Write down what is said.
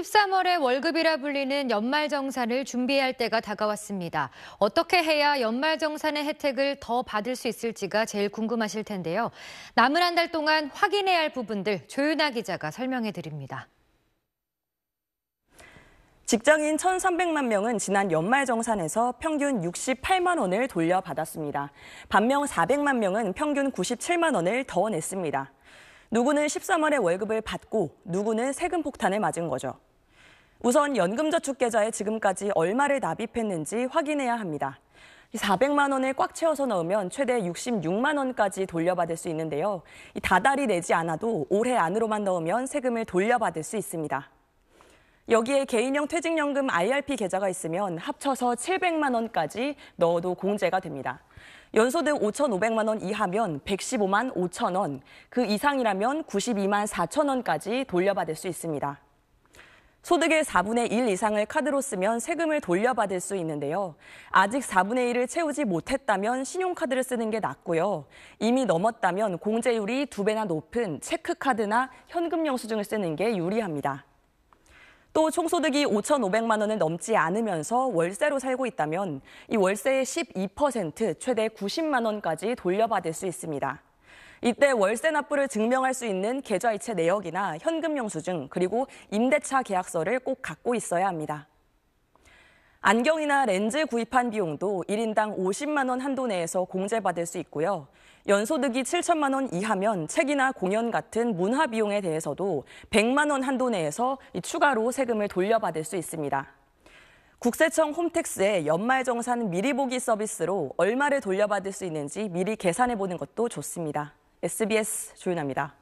13월에 월급이라 불리는 연말정산을 준비할 때가 다가왔습니다. 어떻게 해야 연말정산의 혜택을 더 받을 수 있을지가 제일 궁금하실 텐데요. 남은 한 달 동안 확인해야 할 부분들 조윤아 기자가 설명해 드립니다. 직장인 1,300만 명은 지난 연말정산에서 평균 68만 원을 돌려받았습니다. 반면 400만 명은 평균 97만 원을 더 냈습니다. 누구는 13월에 월급을 받고 누구는 세금 폭탄을 맞은 거죠. 우선 연금저축계좌에 지금까지 얼마를 납입했는지 확인해야 합니다. 400만 원을 꽉 채워서 넣으면 최대 66만 원까지 돌려받을 수 있는데요. 다달이 내지 않아도 올해 안으로만 넣으면 세금을 돌려받을 수 있습니다. 여기에 개인형 퇴직연금 IRP 계좌가 있으면 합쳐서 700만 원까지 넣어도 공제가 됩니다. 연소득 5,500만 원 이하면 115만 5천 원, 그 이상이라면 92만 4천 원까지 돌려받을 수 있습니다. 소득의 4분의 1 이상을 카드로 쓰면 세금을 돌려받을 수 있는데요. 아직 4분의 1을 채우지 못했다면 신용카드를 쓰는 게 낫고요. 이미 넘었다면 공제율이 2배나 높은 체크카드나 현금영수증을 쓰는 게 유리합니다. 또 총소득이 5,500만 원을 넘지 않으면서 월세로 살고 있다면 이 월세의 12% 최대 90만 원까지 돌려받을 수 있습니다. 이때 월세 납부를 증명할 수 있는 계좌이체 내역이나 현금영수증 그리고 임대차 계약서를 꼭 갖고 있어야 합니다. 안경이나 렌즈 구입한 비용도 1인당 50만 원 한도 내에서 공제받을 수 있고요. 연소득이 7천만 원 이하면 책이나 공연 같은 문화 비용에 대해서도 100만 원 한도 내에서 추가로 세금을 돌려받을 수 있습니다. 국세청 홈택스의 연말정산 미리 보기 서비스로 얼마를 돌려받을 수 있는지 미리 계산해 보는 것도 좋습니다. SBS 조윤아입니다.